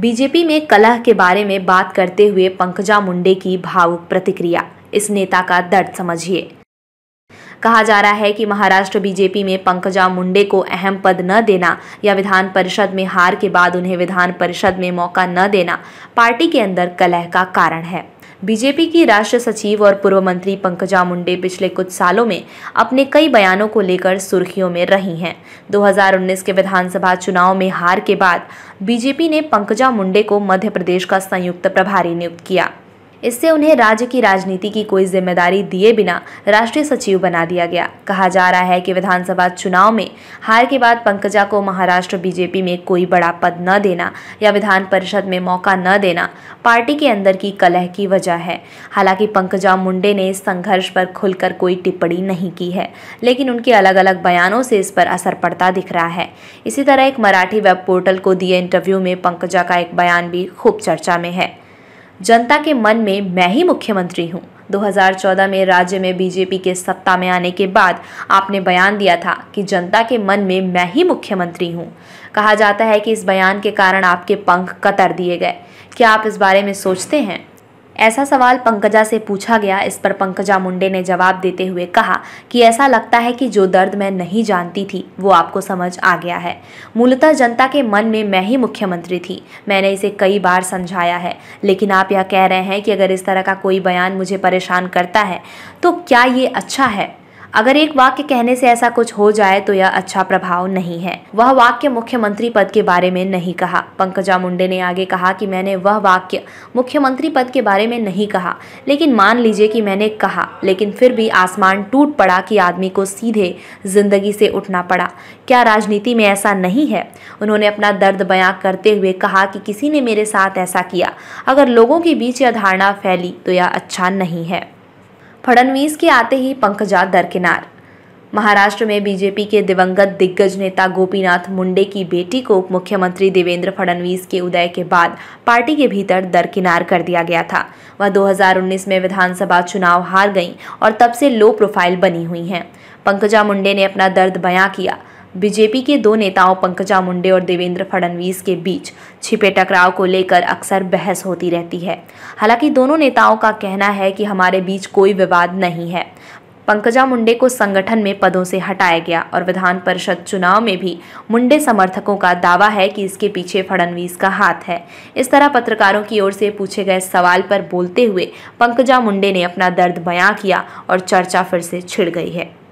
BJP में कलह के बारे में बात करते हुए पंकजा मुंडे की भावुक प्रतिक्रिया इस नेता का दर्द समझिए कहा जा रहा है कि महाराष्ट्र बीजेपी में पंकजा मुंडे को अहम पद न देना या विधान परिषद में हार के बाद उन्हें विधान परिषद में मौका न देना पार्टी के अंदर कलह का कारण है बीजेपी की राष्ट्रीय सचिव और पूर्व मंत्री पंकजा मुंडे पिछले कुछ सालों में अपने कई बयानों को लेकर सुर्खियों में रही हैं 2019 के विधानसभा चुनाव में हार के बाद बीजेपी ने पंकजा मुंडे को मध्य प्रदेश का संयुक्त प्रभारी नियुक्त किया इससे उन्हें राज्य की राजनीति की कोई जिम्मेदारी दिए बिना राष्ट्रीय सचिव बना दिया गया कहा जा रहा है कि विधानसभा चुनाव में हार के बाद पंकजा को महाराष्ट्र बीजेपी में कोई बड़ा पद न देना या विधान परिषद में मौका न देना पार्टी के अंदर की कलह की वजह है हालांकि पंकजा मुंडे ने इस संघर्ष पर खुलकर कोई टिप्पणी नहीं की है लेकिन उनके अलग अलग बयानों से इस पर असर पड़ता दिख रहा है इसी तरह एक मराठी वेब पोर्टल को दिए इंटरव्यू में पंकजा का एक बयान भी खूब चर्चा में है जनता के मन में मैं ही मुख्यमंत्री हूँ 2014 में राज्य में बीजेपी के सत्ता में आने के बाद आपने बयान दिया था कि जनता के मन में मैं ही मुख्यमंत्री हूँ कहा जाता है कि इस बयान के कारण आपके पंख कतर दिए गए क्या आप इस बारे में सोचते हैं ऐसा सवाल पंकजा से पूछा गया इस पर पंकजा मुंडे ने जवाब देते हुए कहा कि ऐसा लगता है कि जो दर्द मैं नहीं जानती थी वो आपको समझ आ गया है मूलतः जनता के मन में मैं ही मुख्यमंत्री थी मैंने इसे कई बार समझाया है लेकिन आप यह कह रहे हैं कि अगर इस तरह का कोई बयान मुझे परेशान करता है तो क्या ये अच्छा है अगर एक वाक्य कहने से ऐसा कुछ हो जाए तो यह अच्छा प्रभाव नहीं है वह वाक्य मुख्यमंत्री पद के बारे में नहीं कहा पंकजा मुंडे ने आगे कहा कि मैंने वह वाक्य मुख्यमंत्री पद के बारे में नहीं कहा लेकिन मान लीजिए कि मैंने कहा लेकिन फिर भी आसमान टूट पड़ा कि आदमी को सीधे जिंदगी से उठना पड़ा क्या राजनीति में ऐसा नहीं है उन्होंने अपना दर्द बयां करते हुए कहा कि किसी ने मेरे साथ ऐसा किया अगर लोगों के बीच यह धारणा फैली तो यह अच्छा नहीं है फडणवीस के आते ही पंकजा दरकिनार महाराष्ट्र में बीजेपी के दिवंगत दिग्गज नेता गोपीनाथ मुंडे की बेटी को उप मुख्यमंत्री देवेंद्र फडणवीस के उदय के बाद पार्टी के भीतर दरकिनार कर दिया गया था वह 2019 में विधानसभा चुनाव हार गईं और तब से लो प्रोफाइल बनी हुई हैं पंकजा मुंडे ने अपना दर्द बयां किया बीजेपी के दो नेताओं पंकजा मुंडे और देवेंद्र फडणवीस के बीच छिपे टकराव को लेकर अक्सर बहस होती रहती है हालांकि दोनों नेताओं का कहना है कि हमारे बीच कोई विवाद नहीं है पंकजा मुंडे को संगठन में पदों से हटाया गया और विधान परिषद चुनाव में भी मुंडे समर्थकों का दावा है कि इसके पीछे फडणवीस का हाथ है इस तरह पत्रकारों की ओर से पूछे गए सवाल पर बोलते हुए पंकजा मुंडे ने अपना दर्द बयां किया और चर्चा फिर से छिड़ गई है